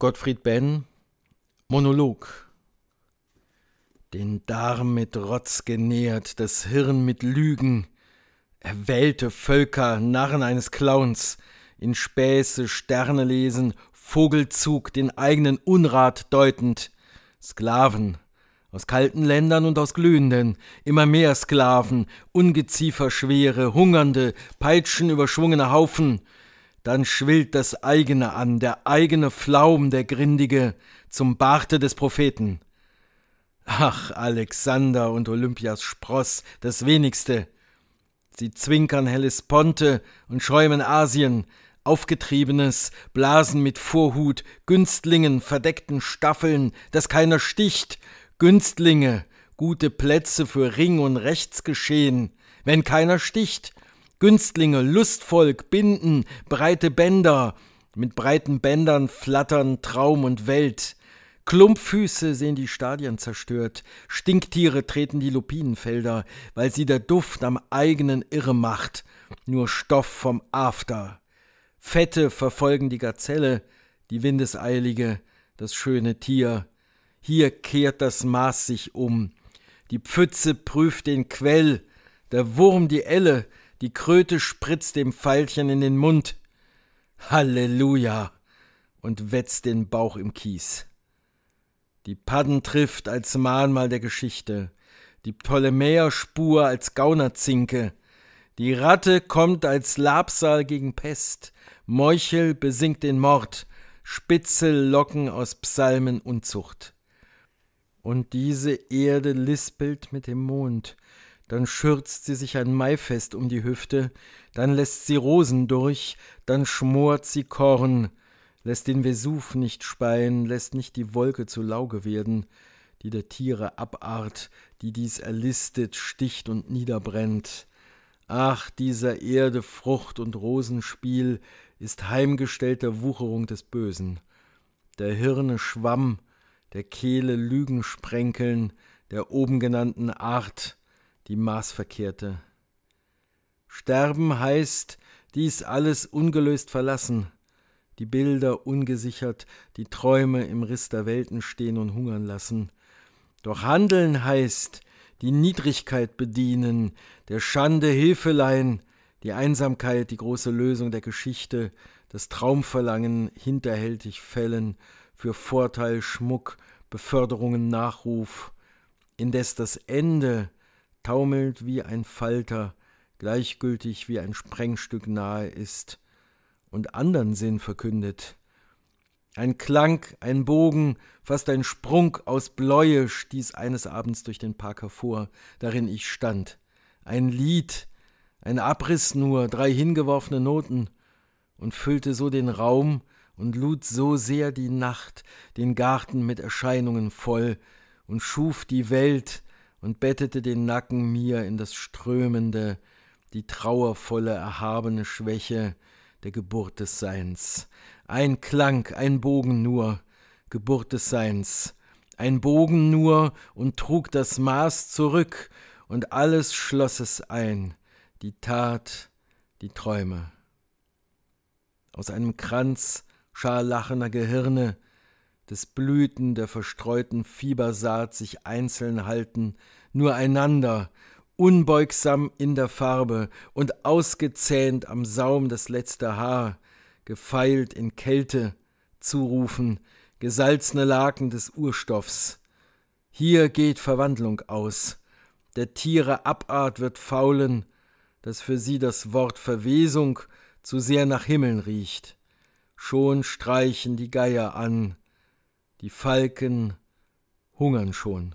Gottfried Benn, Monolog. Den Darm mit Rotz genährt, das Hirn mit Lügen, erwählte Völker, Narren eines Clowns, in Späße Sterne lesen, Vogelzug den eigenen Unrat deutend, Sklaven, aus kalten Ländern und aus glühenden, immer mehr Sklaven, ungezieferschwere, hungernde, peitschenüberschwungene Haufen, dann schwillt das eigene an, der eigene Flaum, der Grindige, zum Barte des Propheten. Ach, Alexander und Olympias Spross, das wenigste. Sie zwinkern Hellesponte und schäumen Asien, Aufgetriebenes, blasen mit Vorhut, Günstlingen, verdeckten Staffeln, dass keiner sticht, Günstlinge, gute Plätze für Ring und Rechtsgeschehen, wenn keiner sticht, Günstlinge, Lustvolk, Binden, breite Bänder, mit breiten Bändern flattern Traum und Welt. Klumpfüße sehen die Stadien zerstört, Stinktiere treten die Lupinenfelder, weil sie der Duft am eigenen Irre macht, nur Stoff vom After. Fette verfolgen die Gazelle, die Windeseilige, das schöne Tier. Hier kehrt das Maß sich um. Die Pfütze prüft den Quell, der Wurm die Elle, die Kröte spritzt dem Pfeilchen in den Mund. Halleluja! und wetzt den Bauch im Kies. Die Padden trifft als Mahnmal der Geschichte, die Ptolemäerspur als Gaunerzinke, die Ratte kommt als Labsal gegen Pest, Meuchel besingt den Mord, Spitzel locken aus Psalmen Unzucht. Und diese Erde lispelt mit dem Mond, dann schürzt sie sich ein Maifest um die Hüfte, dann lässt sie Rosen durch, dann schmort sie Korn, lässt den Vesuv nicht speien, lässt nicht die Wolke zu Lauge werden, die der Tiere Abart, die dies erlistet, sticht und niederbrennt. Ach, dieser Erde Frucht und Rosenspiel ist heimgestellter Wucherung des Bösen. Der Hirne Schwamm, der Kehle Lügensprenkeln, der oben genannten Art, die maßverkehrte. Sterben heißt, dies alles ungelöst verlassen, die Bilder ungesichert, die Träume im Riss der Welten stehen und hungern lassen. Doch Handeln heißt, die Niedrigkeit bedienen, der Schande Hilfe leihen, die Einsamkeit die große Lösung der Geschichte, das Traumverlangen hinterhältig fällen, für Vorteil, Schmuck, Beförderungen, Nachruf. Indes das Ende, taumelnd wie ein Falter, gleichgültig wie ein Sprengstück nahe ist und andern Sinn verkündet. Ein Klang, ein Bogen, fast ein Sprung aus Bläue stieß eines Abends durch den Park hervor, darin ich stand. Ein Lied, ein Abriss nur, drei hingeworfene Noten, und füllte so den Raum und lud so sehr die Nacht, den Garten mit Erscheinungen voll, und schuf die Welt, und bettete den Nacken mir in das strömende, die trauervolle, erhabene Schwäche der Geburt des Seins. Ein Klang, ein Bogen nur, Geburt des Seins, ein Bogen nur und trug das Maß zurück, und alles schloss es ein, die Tat, die Träume. Aus einem Kranz scharlachener Gehirne des Blüten der verstreuten Fiebersaat sich einzeln halten, nur einander, unbeugsam in der Farbe und ausgezähnt am Saum das letzte Haar, gefeilt in Kälte, zurufen, gesalzene Laken des Urstoffs. Hier geht Verwandlung aus, der Tiere Abart wird faulen, dass für sie das Wort Verwesung zu sehr nach Himmeln riecht. Schon streichen die Geier an, die Falken hungern schon.